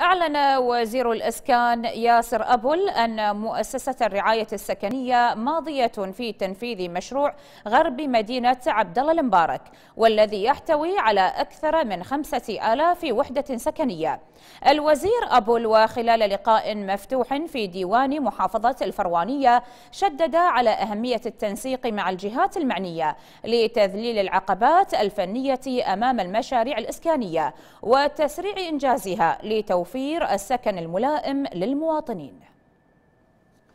أعلن وزير الإسكان ياسر أبل أن مؤسسة الرعاية السكنية ماضية في تنفيذ مشروع غرب مدينة عبد الله المبارك والذي يحتوي على أكثر من خمسة آلاف وحدة سكنية الوزير أبل وخلال لقاء مفتوح في ديوان محافظة الفروانية شدد على أهمية التنسيق مع الجهات المعنية لتذليل العقبات الفنية أمام المشاريع الإسكانية وتسريع إنجازها لتوفير توفير السكن الملائم للمواطنين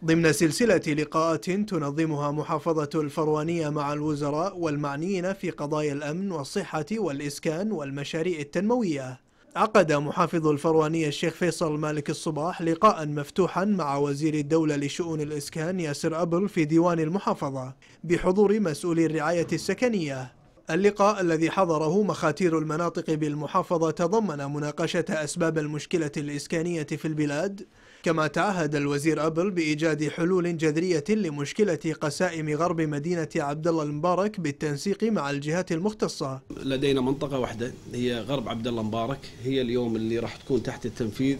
ضمن سلسلة لقاءات تنظمها محافظة الفروانية مع الوزراء والمعنيين في قضايا الأمن والصحة والإسكان والمشاريع التنموية عقد محافظ الفروانية الشيخ فيصل مالك الصباح لقاء مفتوحا مع وزير الدولة لشؤون الإسكان ياسر أبل في ديوان المحافظة بحضور مسؤولي الرعاية السكنية اللقاء الذي حضره مخاتير المناطق بالمحافظة تضمن مناقشة أسباب المشكلة الإسكانية في البلاد كما تعهد الوزير أبل بإيجاد حلول جذرية لمشكلة قسائم غرب مدينة عبد الله المبارك بالتنسيق مع الجهات المختصة لدينا منطقة واحدة هي غرب عبد الله المبارك هي اليوم اللي راح تكون تحت التنفيذ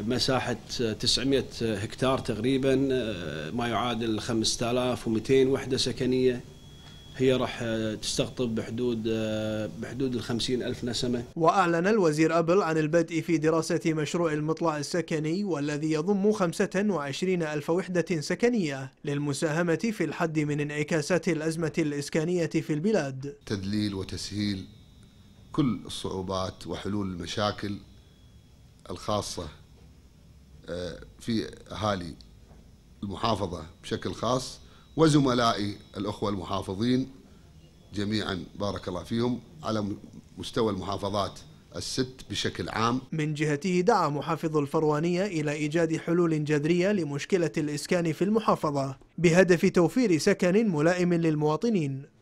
مساحة 900 هكتار تقريبا ما يعادل 5200 وحدة سكنية هي راح تستقطب بحدود بحدود ال ألف نسمة وأعلن الوزير أبل عن البدء في دراسة مشروع المطلع السكني والذي يضم 25 ألف وحدة سكنية للمساهمة في الحد من انعكاسات الأزمة الإسكانية في البلاد تدليل وتسهيل كل الصعوبات وحلول المشاكل الخاصة آه، في أهالي المحافظة بشكل خاص وزملائي الأخوة المحافظين جميعا بارك الله فيهم على مستوى المحافظات الست بشكل عام من جهته دعا محافظ الفروانية إلى إيجاد حلول جذرية لمشكلة الإسكان في المحافظة بهدف توفير سكن ملائم للمواطنين